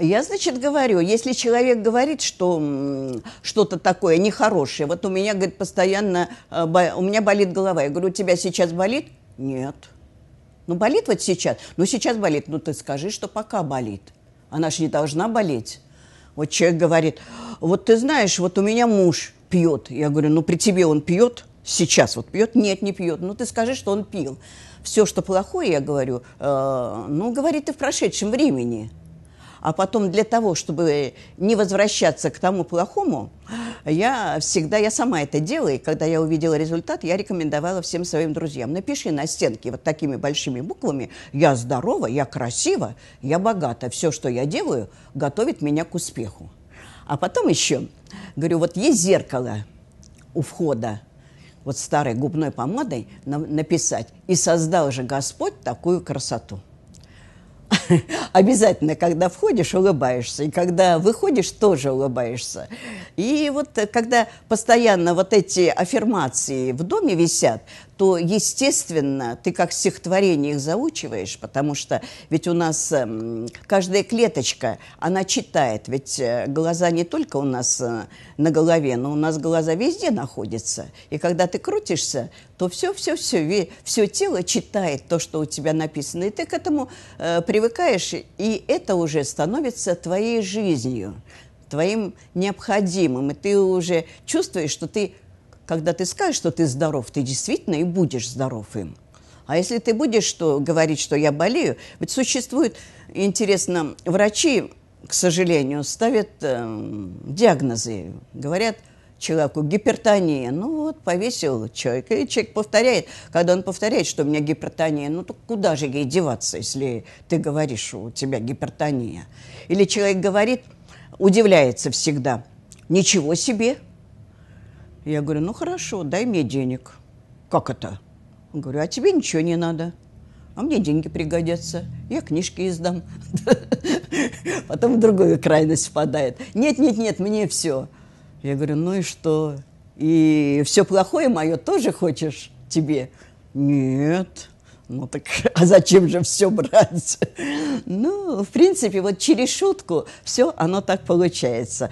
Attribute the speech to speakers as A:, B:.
A: Я, значит, говорю, если человек говорит, что что-то такое нехорошее, вот у меня, говорит, постоянно, э, у меня болит голова. Я говорю, у тебя сейчас болит? Нет. Ну, болит вот сейчас? Ну, сейчас болит. Ну, ты скажи, что пока болит. Она же не должна болеть. Вот человек говорит, вот ты знаешь, вот у меня муж пьет. Я говорю, ну, при тебе он пьет? Сейчас вот пьет? Нет, не пьет. Ну, ты скажи, что он пил. Все, что плохое, я говорю, э, ну, говорит, ты в прошедшем времени а потом для того, чтобы не возвращаться к тому плохому, я всегда, я сама это делаю, и когда я увидела результат, я рекомендовала всем своим друзьям, напиши на стенке вот такими большими буквами, я здорова, я красива, я богата, все, что я делаю, готовит меня к успеху. А потом еще, говорю, вот есть зеркало у входа, вот старой губной помадой написать, и создал же Господь такую красоту. обязательно, когда входишь, улыбаешься, и когда выходишь, тоже улыбаешься. И вот э, когда постоянно вот эти аффирмации в доме висят, то, естественно, ты как стихотворение их заучиваешь, потому что ведь у нас эм, каждая клеточка, она читает, ведь э, глаза не только у нас э, на голове, но у нас глаза везде находятся. И когда ты крутишься, то все-все-все, все тело читает то, что у тебя написано, и ты к этому привыкаешь, и это уже становится твоей жизнью твоим необходимым. И ты уже чувствуешь, что ты, когда ты скажешь, что ты здоров, ты действительно и будешь здоров им. А если ты будешь что, говорить, что я болею, ведь существует, интересно, врачи, к сожалению, ставят э, диагнозы, говорят человеку гипертония. Ну вот, повесил человека, и человек повторяет. Когда он повторяет, что у меня гипертония, ну то куда же ей деваться, если ты говоришь, что у тебя гипертония? Или человек говорит – удивляется всегда. Ничего себе! Я говорю, ну хорошо, дай мне денег. Как это? Говорю, а тебе ничего не надо. А мне деньги пригодятся. Я книжки издам. Потом в другую крайность впадает. Нет, нет, нет, мне все. Я говорю, ну и что? И все плохое мое тоже хочешь тебе? Нет. Ну так, а зачем же все брать? Ну, в принципе, вот через шутку все оно так получается.